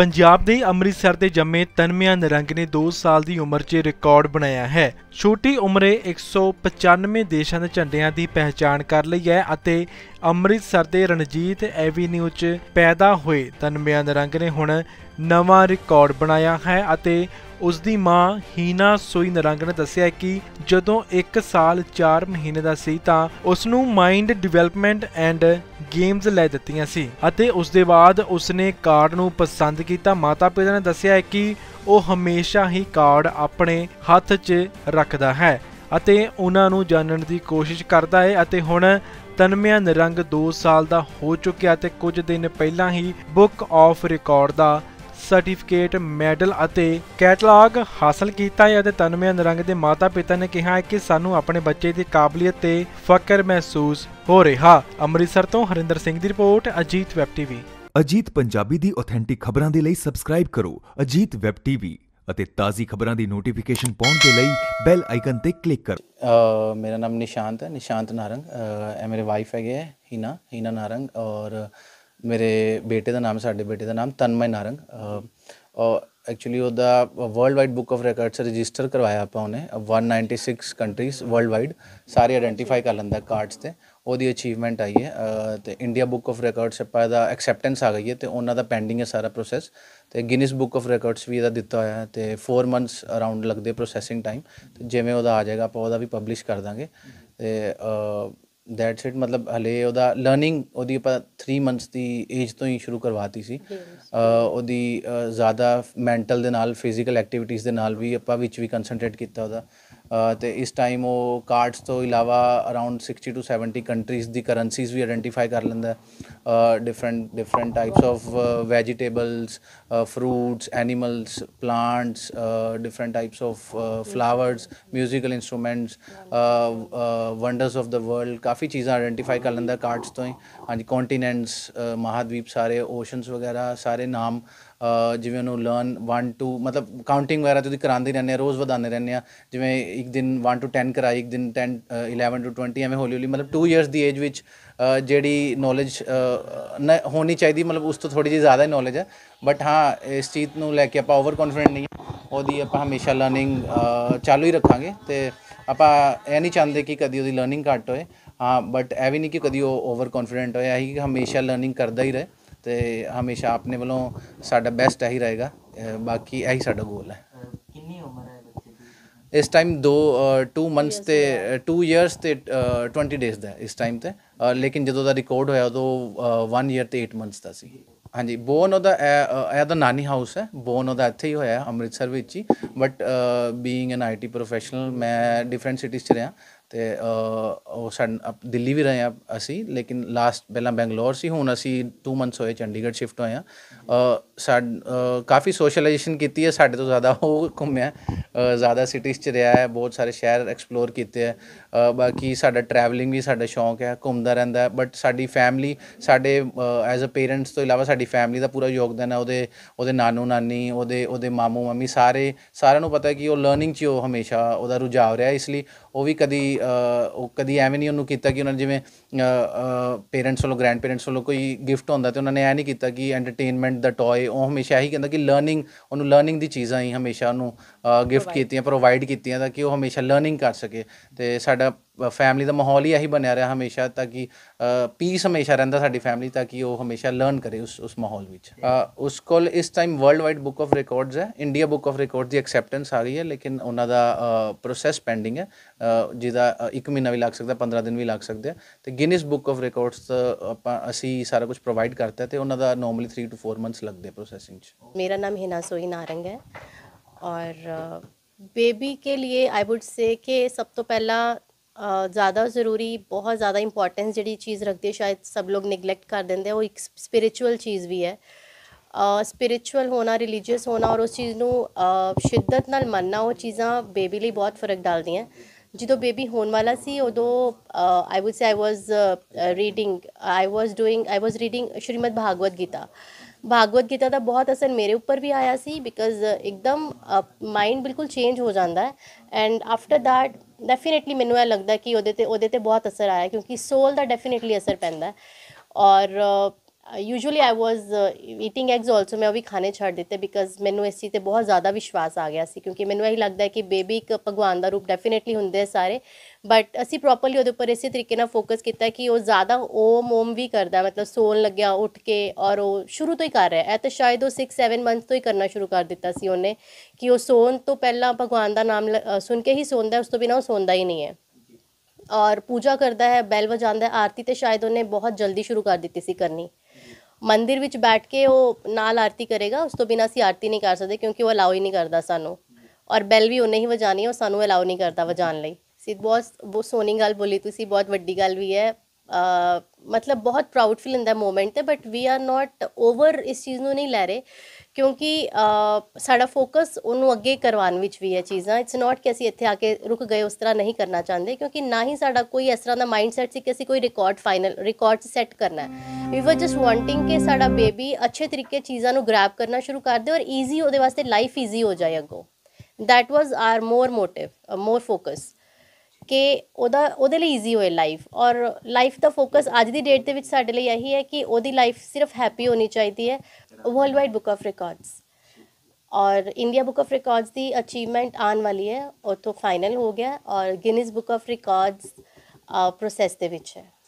ਪੰਜਾਬ ਦੇ ਅੰਮ੍ਰਿਤਸਰ ਦੇ ਜੰਮੇ ਤਨਮਿਆ ਨਰੰਗ ਨੇ 2 ਸਾਲ ਦੀ ਉਮਰ 'ਚ ਰਿਕਾਰਡ ਬਣਾਇਆ ਹੈ ਛੋਟੀ ਉਮਰੇ 195 ਦੇਸ਼ਾਂ ਦੇ ਝੰਡਿਆਂ ਦੀ ਪਹਿਚਾਣ ਕਰ ਲਈ ਹੈ ਅਤੇ ਅੰਮ੍ਰਿਤਸਰ ਦੇ ਰਣਜੀਤ ਐਵੀਨਿਊ 'ਚ ਪੈਦਾ ਹੋਏ ਤਨਮਿਆ ਨਰੰਗ ਨੇ ਹੁਣ ਨਵਾਂ ਰਿਕਾਰਡ ਬਣਾਇਆ ਹੈ ਅਤੇ ਉਸ ਦੀ ਮਾਂ ਹੀਨਾ ਸੋਈ ਨਰੰਗ ਨੇ ਦੱਸਿਆ ਕਿ ਜਦੋਂ 1 ਸਾਲ 4 ਮਹੀਨੇ ਦਾ ਸੀ ਤਾਂ ਉਸ ਨੂੰ ਮਾਈਂਡ ਡਿਵੈਲਪਮੈਂਟ ਐਂਡ ਗੇਮਸ ਲੈ ਦਿੱਤੀਆਂ ਸੀ ਅਤੇ ਉਸ ਦੇ ਬਾਅਦ ਉਸ ਨੇ ਕਾਰਡ ਨੂੰ ਪਸੰਦ ਕੀਤਾ ਮਾਤਾ-ਪਿਤਾ ਨੇ ਦੱਸਿਆ ਕਿ ਉਹ ਹਮੇਸ਼ਾ ਹੀ ਕਾਰਡ ਆਪਣੇ ਹੱਥ 'ਚ ਰੱਖਦਾ ਹੈ ਅਤੇ ਉਹਨਾਂ ਨੂੰ ਜਾਣਨ ਦੀ ਕੋਸ਼ਿਸ਼ ਕਰਦਾ ਹੈ ਅਤੇ ਹੁਣ ਤਨਮਿਆ ਨਿਰੰਗ 2 ਸਾਲ ਦਾ ਹੋ ਚੁੱਕਿਆ ਤੇ ਕੁਝ ਦਿਨ ਪਹਿਲਾਂ ਹੀ ਬੁੱਕ ਆਫ ਰਿਕਾਰਡ ਦਾ ਸਰਟੀਫਿਕੇਟ ਮੈਡਲ ਅਤੇ ਕੈਟਲੌਗ ਹਾਸਲ ਕੀਤਾ ਹੈ ਅਤੇ ਤਨਮੇ ਨਰੰਗ ਦੇ ਮਾਤਾ-ਪਿਤਾ ਨੇ ਕਿਹਾ ਹੈ ਕਿ ਸਾਨੂੰ ਆਪਣੇ ਬੱਚੇ ਦੀ ਕਾਬਲੀਅਤ ਤੇ ਫਕਰ ਮਹਿਸੂਸ ਹੋ ਰਿਹਾ ਅੰਮ੍ਰਿਤਸਰ ਤੋਂ ਹਰਿੰਦਰ ਸਿੰਘ ਦੀ report Ajit web TV Ajit Punjabi ਦੀ ਆਥੈਂਟਿਕ ਖਬਰਾਂ ਦੇ ਲਈ ਸਬਸਕ੍ਰਾਈਬ ਕਰੋ ਅਜੀਤ ਵੈਬ ਟੀਵੀ ਅਤੇ ਤਾਜ਼ੀ ਖਬਰਾਂ ਦੀ ਨੋਟੀਫਿਕੇਸ਼ਨ ਪਾਉਣ ਦੇ ਲਈ ਬੈਲ ਆਈਕਨ ਤੇ ਕਲਿੱਕ ਕਰੋ ਮੇਰਾ ਨਾਮ ਨਿਸ਼ਾਂਤ ਹੈ ਨਿਸ਼ਾਂਤ ਨਾਰੰਗ ਇਹ ਮੇਰੇ ਵਾਈਫ ਹੈਗੇ ਹੈ ਹੀਨਾ ਹੀਨਾ ਨਾਰੰਗ ਔਰ ਮੇਰੇ ਬੇਟੇ ਦਾ ਨਾਮ ਸਾਡੇ ਬੇਟੇ ਦਾ ਨਾਮ ਤਨਮੈ ਨਾਰੰਗ ਔਰ ਐਕਚੁਅਲੀ ਉਹਦਾ world wide book of records register ਕਰਵਾਇਆ ਆਪਾਂ ਉਹਨੇ 196 ਕੰਟਰੀਜ਼ ਵਰਲਡ ਵਾਈਡ ਸਾਰੇ ਆਇਡੈਂਟੀਫਾਈ ਕਰ ਲੰਦਾ ਕਾਰਡਸ ਤੇ ਉਹਦੀ ਅਚੀਵਮੈਂਟ ਆਈ ਹੈ ਤੇ ਇੰਡੀਆ ਬੁੱਕ ਆਫ ਰਿਕਾਰਡਸ ਆਪਾਂ ਦਾ ਐਕਸੈਪਟੈਂਸ ਆ ਗਈ ਹੈ ਤੇ ਉਹਨਾਂ ਦਾ ਪੈਂਡਿੰਗ ਹੈ ਸਾਰਾ ਪ੍ਰੋਸੈਸ ਤੇ ਗਿਨੀਸ ਬੁੱਕ ਆਫ ਰਿਕਾਰਡਸ ਵੀ ਇਹਦਾ ਦਿੱਤਾ ਹੋਇਆ ਹੈ ਤੇ 4 ਮੰਥਸ ਅਰਾਊਂਡ ਲੱਗਦੇ ਪ੍ਰੋਸੈਸਿੰਗ ਟਾਈਮ ਜਿਵੇਂ ਉਹਦਾ ਆ ਜਾਏਗਾ ਆਪਾਂ ਉਹਦਾ ਵੀ ਪਬਲਿਸ਼ ਕਰ ਦਾਂਗੇ ਤੇ ਦੈਟਸ ਇਟ ਮਤਲਬ ਹਲੇ ਉਹਦਾ ਲਰਨਿੰਗ ਉਹਦੀ ਆਪਾਂ 3 ਮੰਥਸ ਦੀ ਏਜ ਤੋਂ ਹੀ ਸ਼ੁਰੂ ਕਰਵਾਤੀ ਸੀ ਉਹਦੀ ਜ਼ਿਆਦਾ ਮੈਂਟਲ ਦੇ ਨਾਲ ਫਿਜ਼ੀਕਲ ਐਕਟੀਵਿਟੀਜ਼ ਦੇ ਨਾਲ ਵੀ ਆਪਾਂ ਵਿੱਚ ਵੀ ਕਨਸੈਂਟਰੇਟ ਕੀਤਾ ਉਹਦਾ ਤੇ ਇਸ ਟਾਈਮ ਉਹ ਕਾਰਡਸ ਤੋਂ ਇਲਾਵਾ ਅਰਾਊਂਡ 60 ਟੂ 70 ਕੰਟਰੀਜ਼ ਦੀ ਕਰੰਸੀਜ਼ ਵੀ ਆਇਡੈਂਟੀਫਾਈ ਕਰ ਲੈਂਦਾ different different types of vegetables fruits animals plants different types of flowers 뮤지컬 instruments wonders of the world ਕਾਫੀ ਚੀਜ਼ਾਂ ਆਇਡੈਂਟੀਫਾਈ ਕਰ ਲੈਂਦਾ ਕਾਰਡਸ ਤੋਂ ਹੀ ਹਾਂਜੀ ਕੰਟੀਨੈਂਟਸ ਮਹਾਦੀਪ ਸਾਰੇ ਓਸ਼ਨਸ ਵਗੈਰਾ ਸਾਰੇ ਨਾਮ ਜਿਵੇਂ ਉਹਨੂੰ ਲਰਨ 1 2 ਮਤਲਬ ਕਾਊਂਟਿੰਗ ਵਗੈਰਾ ਤੁਸੀਂ ਕਰਾਉਂਦੇ ਰਹਿੰਦੇ ਆ ਰੋਜ਼ ਵਧਾਉਂਦੇ ਰਹਿੰਦੇ ਆ ਜਿਵੇਂ ਇੱਕ ਦਿਨ 1 ਟੂ 10 ਕਰਾਈ ਇੱਕ ਦਿਨ 10 11 ਟੂ 20 ਐਵੇਂ ਹੌਲੀ ਹੌਲੀ ਮਤਲਬ 2 ਇਅਰਸ ਦੀ ਏਜ ਵਿੱਚ ਜਿਹੜੀ ਨੌਲੇਜ ਹੋਣੀ ਚਾਹੀਦੀ ਮਤਲਬ ਉਸ ਤੋਂ ਥੋੜੀ ਜਿਹੀ ਜ਼ਿਆਦਾ ਹੀ ਨੌਲੇਜ ਹੈ ਬਟ ਹਾਂ ਇਸ ਚੀਜ਼ ਨੂੰ ਲੈ ਕੇ ਆਪਾਂ ਓਵਰ ਕੌਨਫੀਡੈਂਟ ਨਹੀਂ ਉਹਦੀ ਆਪਾਂ ਹਮੇਸ਼ਾ ਲਰਨਿੰਗ ਚਾਲੂ ਹੀ ਰੱਖਾਂਗੇ ਤੇ ਆਪਾਂ ਇਹ ਨਹੀਂ ਚਾਹੁੰਦੇ ਕਿ ਕਦੀ ਉਹਦੀ ਲਰਨਿੰਗ ਘੱਟ ਹੋਏ ਹਾਂ ਬਟ ਐ ਵੀ ਨਹੀਂ ਕਿ ਕਦੀ ਉਹ ਓਵਰ ਕੌਨਫੀਡੈਂਟ ਹੋਇਆ ਆਹੀ ਕਿ ਹਮੇਸ਼ਾ ਲਰਨਿੰਗ ਕਰਦਾ ਹੀ ਰਹੇ ਤੇ ਹਮੇਸ਼ਾ ਆਪਣੇ ਵੱਲੋਂ ਸਾਡਾ ਬੈਸਟ ਇਹੀ ਰਹੇਗਾ ਬਾਕੀ ਇਹੀ ਸਾਡਾ ਗੋਲ ਹੈ ਕਿੰਨੀ ਉਮਰ ਹੈ ਬੱਚੇ ਦੀ ਇਸ ਟਾਈਮ 2 2 ਮੰਥਸ ਤੇ 2 ਇਅਰਸ ਤੇ 20 ਡੇਜ਼ ਦਾ ਇਸ ਟਾਈਮ ਤੇ ਲੇਕਿਨ ਜਦੋਂ ਦਾ ਰਿਕਾਰਡ ਹੋਇਆ ਉਦੋਂ 1 ਇਅਰ ਤੇ 8 ਮੰਥਸ ਦਾ ਸੀ ਹਾਂਜੀ ਬੋਨ ਉਹਦਾ ਇਹ ਦਾ ਨਾਨੀ ਹਾਊਸ ਹੈ ਬੋਨ ਉਹਦਾ ਇੱਥੇ ਹੀ ਹੋਇਆ ਅੰਮ੍ਰਿਤਸਰ ਵਿੱਚ ਹੀ but being an IT professional ਮੈਂ ਡਿਫਰੈਂਟ ਸਿਟੀਜ਼ 'ਚ ਰਿਹਾ ਤੇ ਉਹ ਸਾਡਾ ਦਿੱਲੀ ਵੀ ਰਹੇ ਆ ਅਸੀਂ ਲੇਕਿਨ ਲਾਸਟ ਪਹਿਲਾਂ ਬੈਂਗਲੌਰ ਸੀ ਹੁਣ ਅਸੀਂ 2 ਮੰਥਸ ਹੋਏ ਚੰਡੀਗੜ੍ਹ ਸ਼ਿਫਟ ਹੋਏ ਆ ਸਾਡ ਕਾਫੀ ਸੋਸ਼ਲਾਈਜੇਸ਼ਨ ਕੀਤੀ ਹੈ ਸਾਡੇ ਤੋਂ ਜ਼ਿਆਦਾ ਉਹ ਘੁੰਮਿਆ ਜ਼ਿਆਦਾ ਸਿਟੀਜ਼ 'ਚ ਰਿਹਾ ਹੈ ਬਹੁਤ ਸਾਰੇ ਸ਼ਹਿਰ ਐਕਸਪਲੋਰ ਕੀਤੇ ਹੈ ਬਾਕੀ ਸਾਡਾ ਟਰੈਵਲਿੰਗ ਵੀ ਸਾਡਾ ਸ਼ੌਂਕ ਹੈ ਘੁੰਮਦਾ ਰਹਿੰਦਾ ਬਟ ਸਾਡੀ ਫੈਮਿਲੀ ਸਾਡੇ ਐਜ਼ ਅ ਪੇਰੈਂਟਸ ਤੋਂ ਇਲਾਵਾ ਸਾਡੀ ਫੈਮਿਲੀ ਦਾ ਪੂਰਾ ਯੋਗਦਾਨ ਹੈ ਉਹਦੇ ਉਹਦੇ ਨਾਨੂ ਨਾਨੀ ਉਹਦੇ ਉਹਦੇ ਮਾਮੂ ਮਾਮੀ ਸਾਰੇ ਸਾਰਿਆਂ ਨੂੰ ਪਤਾ ਹੈ ਕਿ ਉਹ ਲਰਨਿੰਗ 'ਚ ਉਹ ਹਮੇਸ਼ਾ ਉਹਦਾ ਰੁਝਾਵ ਰਿਹਾ ਇਸ ਲਈ ਉਹ ਵੀ ਕਦੀ ਉਹ ਕਦੀ ਐਵੇਂ ਨਹੀਂ ਉਹਨੂੰ ਕੀਤਾ ਕਿ ਉਹਨਾਂ ਨੇ ਜਿਵੇਂ ਪੇਰੈਂਟਸ ਵੱਲੋਂ ਗ੍ਰੈਂਡ ਪੇਰੈਂਟਸ ਵੱਲੋਂ ਕੋਈ ਗਿਫਟ ਹੁੰਦਾ ਤੇ ਉਹਨਾਂ ਨੇ ਐ ਨਹੀਂ ਕੀਤਾ ਕਿ ਐਂਟਰਟੇਨਮੈਂਟ ਦਾ ਟੌਏ ਉਹ ਹਮੇਸ਼ਾ ਇਹੀ ਕਹਿੰਦਾ ਕਿ ਲਰਨਿੰਗ ਉਹਨੂੰ ਲਰਨਿੰਗ ਦੀ ਚੀਜ਼ਾਂ ਹੀ ਹਮੇਸ਼ਾ ਉਹਨੂੰ ਗਿਫਟ ਕੀਤੀਆਂ ਪ੍ਰੋਵਾਈਡ ਕੀਤੀਆਂ ਤਾਂ ਕਿ ਉਹ ਹਮੇਸ਼ਾ ਲਰਨਿੰਗ ਕਰ ਸਕੇ ਤੇ ਸਾਡਾ ਫੈਮਿਲੀ ਦਾ ਮਾਹੌਲ ਹੀ ਇਹੀ ਬਣਿਆ ਰਿਹਾ ਹਮੇਸ਼ਾ ਤਾਂ ਕਿ ਪੀਸ ਹਮੇਸ਼ਾ ਰਹਿੰਦਾ ਸਾਡੀ ਫੈਮਿਲੀ ਤਾਂ ਕਿ ਉਹ ਹਮੇਸ਼ਾ ਲਰਨ ਕਰੇ ਉਸ ਉਸ ਮਾਹੌਲ ਵਿੱਚ ਉਸ ਕੋਲ ਇਸ time world wide book of records ਹੈ ਇੰਡੀਆ ਬੁੱਕ ਆਫ ਰਿਕਾਰਡ ਦੀ ਐਕਸੈਪਟੈਂਸ ਆ ਗਈ ਹੈ ਲੇਕਿਨ ਉਹਨਾਂ ਦਾ ਪ੍ਰੋਸੈਸ ਪੈਂਡਿੰਗ ਹੈ ਜਿਹਦਾ 1 ਮਹੀਨਾ ਵੀ ਲੱਗ ਸਕਦਾ 15 ਦਿਨ ਵੀ ਲੱਗ ਸਕਦੇ ਤੇ ਗਿਨਿਸ ਬੁੱਕ ਆਫ ਰਿਕਾਰਡਸ ਆਪਾਂ ਅਸੀਂ ਸਾਰਾ ਕੁਝ ਪ੍ਰੋਵਾਈਡ ਕਰਤਾ ਤੇ ਉਹਨਾਂ ਦਾ ਨਾਰਮਲੀ 3 ਟੂ 4 ਮੰਥਸ ਲੱਗਦੇ ਪ੍ਰੋਸੈਸਿੰਗ 'ਚ ਮੇਰਾ ਨਾਮ ਹਿਨਾ ਸੋਈ ਨਾਰੰਗ ਹੈ ਔਰ ਬੇਬੀ ਕੇ ਲਈ ਆਈ ਊਡ ਸੇ ਕਿ ਸਭ ਤੋਂ ਪਹਿਲਾਂ ਜ਼ਿਆਦਾ ਜ਼ਰੂਰੀ ਬਹੁਤ ਜ਼ਿਆਦਾ ਇੰਪੋਰਟੈਂਸ ਜਿਹੜੀ ਚੀਜ਼ ਰੱਖਦੀ ਹੈ ਸ਼ਾਇਦ ਸਭ ਲੋਕ ਨੈਗਲੈਕਟ ਕਰ ਦਿੰਦੇ ਉਹ ਇੱਕ ਸਪਿਰਚੁਅਲ ਚੀਜ਼ ਵੀ ਹੈ ਸਪਿਰਚੁਅਲ ਹੋਣਾ ਰਿਲੀਜੀਅਸ ਹੋਣਾ ਔਰ ਉਸ ਚੀਜ਼ ਨੂੰ ਸ਼ਿੱਦਤ ਨਾਲ ਮੰਨਣਾ ਉਹ ਚੀਜ਼ਾਂ ਬੇਬੀ ਲਈ ਬਹੁਤ ਫਰਕ ਡਾਲਦੀਆਂ ਜਦੋਂ ਬੇਬੀ ਹੋਣ ਵਾਲਾ ਸੀ ਉਦੋਂ I would say I was reading I was doing I was reading Shrimad Bhagavad Gita Bhagavad Gita ਦਾ ਬਹੁਤ ਅਸਰ ਮੇਰੇ ਉੱਪਰ ਵੀ ਆਇਆ ਸੀ ਬਿਕਾਜ਼ ਇੱਕਦਮ ਮਾਈਂਡ ਬਿਲਕੁਲ ਚੇਂਜ ਹੋ ਜਾਂਦਾ ਹੈ ਐਂਡ ਆਫਟਰ ਦੈਟ ਡੈਫੀਨਿਟਲੀ ਮੈਨੂੰ ਇਹ ਲੱਗਦਾ ਕਿ ਉਹਦੇ ਤੇ ਉਹਦੇ ਤੇ ਬਹੁਤ ਅਸਰ ਆਇਆ ਕਿਉਂਕਿ ਸੋਲ ਦਾ ਡੈਫੀਨਿਟਲੀ ਅਸਰ ਪੈਂਦਾ ਔਰ usually I was eating eggs also ਮੈਂ ਉਹ ਵੀ ਖਾਣੇ ਛੱਡ ਦਿੱਤੇ ਬਿਕਾਜ਼ ਮੈਨੂੰ ਇਸ ਚੀਜ਼ ਤੇ ਬਹੁਤ ਜ਼ਿਆਦਾ ਵਿਸ਼ਵਾਸ ਆ ਗਿਆ ਸੀ ਕਿਉਂਕਿ ਮੈਨੂੰ ਇਹ ਲੱਗਦਾ ਹੈ ਕਿ ਬੇਬੀ ਇੱਕ ਭਗਵਾਨ ਦਾ ਰੂਪ ਡੈਫੀਨਿਟਲੀ ਹੁੰਦੇ ਸਾਰੇ ਬਟ ਅਸੀਂ ਪ੍ਰੋਪਰਲੀ ਉਹਦੇ ਉੱਪਰ ਇਸੇ ਤਰੀਕੇ ਨਾਲ ਫੋਕਸ ਕੀਤਾ ਕਿ ਉਹ ਜ਼ਿਆਦਾ ਓਮ ਓਮ ਵੀ ਕਰਦਾ ਮਤਲਬ ਸੌਣ ਲੱਗਿਆ ਉੱਠ ਕੇ ਔਰ ਉਹ ਸ਼ੁਰੂ ਤੋਂ ਹੀ ਕਰ ਰਿਹਾ ਹੈ ਤਾਂ ਸ਼ਾਇਦ ਉਹ 6 7 ਮੰਥ ਤੋਂ ਹੀ ਕਰਨਾ ਸ਼ੁਰੂ ਕਰ ਦਿੱਤਾ ਸੀ ਉਹਨੇ ਕਿ ਉਹ ਸੌਣ ਤੋਂ ਪਹਿਲਾਂ ਭਗਵਾਨ ਦਾ ਨਾਮ ਸੁਣ ਕੇ ਹੀ ਸੌਂਦਾ ਉਸ ਤੋਂ ਬਿਨਾ ਉਹ ਸੌਂਦਾ ਹੀ ਨਹੀਂ ਹੈ ਔਰ ਪੂਜਾ ਕਰਦਾ ਹੈ ਬੈਲ ਵਜਾਉਂਦਾ ਹੈ ਆਰਤੀ ਤੇ ਸ਼ਾਇਦ ਉਹਨੇ ਬਹੁਤ ਜਲਦੀ ਸ਼ੁਰੂ ਕਰ ਦਿੱਤੀ ਸੀ ਕਰਨੀ ਮੰਦਿਰ ਵਿੱਚ ਬੈਠ ਕੇ ਉਹ ਨਾਲ ਆਰਤੀ ਕਰੇਗਾ ਉਸ ਤੋਂ ਬਿਨਾ ਅਸੀਂ ਆਰਤੀ ਨਹੀਂ ਕਰ ਸਕਦੇ ਕਿਉਂਕਿ ਉਹ ਅਲਾਉ ਹੀ ਨਹੀਂ ਕਰਦਾ ਸਾਨੂੰ ਔਰ ਬੈਲ ਵੀ ਉਹਨੇ ਹੀ ਵਜਾਣੀ ਹੈ ਉਹ ਸਾਨੂੰ ਅਲਾਉ ਨਹੀਂ ਕਰਦਾ ਵਜਾਣ ਲਈ ਸੀ ਬਹੁਤ ਉਹ ਸੋਨੀ ਗੱਲ ਬੋਲੀ ਤੁਸੀਂ ਬਹੁਤ ਵੱਡੀ ਗੱਲ ਵੀ ਹੈ ਮਤਲਬ ਬਹੁਤ ਪ੍ਰਾਊਡ ਫੀਲ ਦਾ ਮੂਮੈਂਟ ਤੇ but we are not over ਇਸ ਚੀਜ਼ ਨੂੰ ਨਹੀਂ ਲੈ ਰਹੇ ਕਿਉਂਕਿ ਸਾਡਾ ਫੋਕਸ ਉਹਨੂੰ ਅੱਗੇ ਕਰਵਾਉਣ ਵਿੱਚ ਵੀ ਹੈ ਚੀਜ਼ਾਂ ਇਟਸ ਨਾਟ ਕਿ ਅਸੀਂ ਇੱਥੇ ਆ ਕੇ ਰੁਕ ਗਏ ਉਸ ਤਰ੍ਹਾਂ ਨਹੀਂ ਕਰਨਾ ਚਾਹੁੰਦੇ ਕਿਉਂਕਿ ਨਾ ਹੀ ਸਾਡਾ ਕੋਈ ਇਸ ਤਰ੍ਹਾਂ ਦਾ ਮਾਈਂਡਸੈਟ ਸੀ ਕਿ ਅਸੀਂ ਕੋਈ ਰਿਕਾਰਡ ਫਾਈਨਲ ਰਿਕਾਰਡ ਸੈੱਟ ਕਰਨਾ ਹੈ ਵੀ ਵਰ ਜਸਟ ਵਾਂਟਿੰਗ ਕਿ ਸਾਡਾ ਬੇਬੀ ਅੱਛੇ ਤਰੀਕੇ ਚੀਜ਼ਾਂ ਨੂੰ ਗ੍ਰੈਬ ਕਰਨਾ ਸ਼ੁਰੂ ਕਰ ਦੇ ਔਰ ਈਜ਼ੀ ਉਹਦੇ ਵਾਸਤੇ ਲਾਈਫ ਈਜ਼ੀ ਹੋ ਜਾਏ ਅੱਗੋ that was our more motive more focus ਕਿ ਉਹਦਾ ਉਹਦੇ ਲਈ ਈਜ਼ੀ ਹੋਏ ਲਾਈਫ ਔਰ ਲਾਈਫ ਦਾ ਫੋਕਸ ਅੱਜ ਦੀ ਡੇਟ ਦੇ ਵਿੱਚ ਸਾਡੇ ਲਈ ਇਹੀ ਹੈ ਕਿ ਉਹਦੀ ਲਾਈਫ ਸਿਰਫ ਹੈਪੀ ਹੋਣੀ ਚਾਹੀਦੀ ਹੈ world wide book of records ਔਰ ਇੰਡੀਆ ਬੁੱਕ ਆਫ ਰਿਕਾਰਡਸ ਦੀ ਅਚੀਵਮੈਂਟ ਆਉਣ ਵਾਲੀ ਹੈ ਤੋਂ ਫਾਈਨਲ ਹੋ ਗਿਆ ਔਰ Guinness book of records process ਦੇ ਵਿੱਚ ਹੈ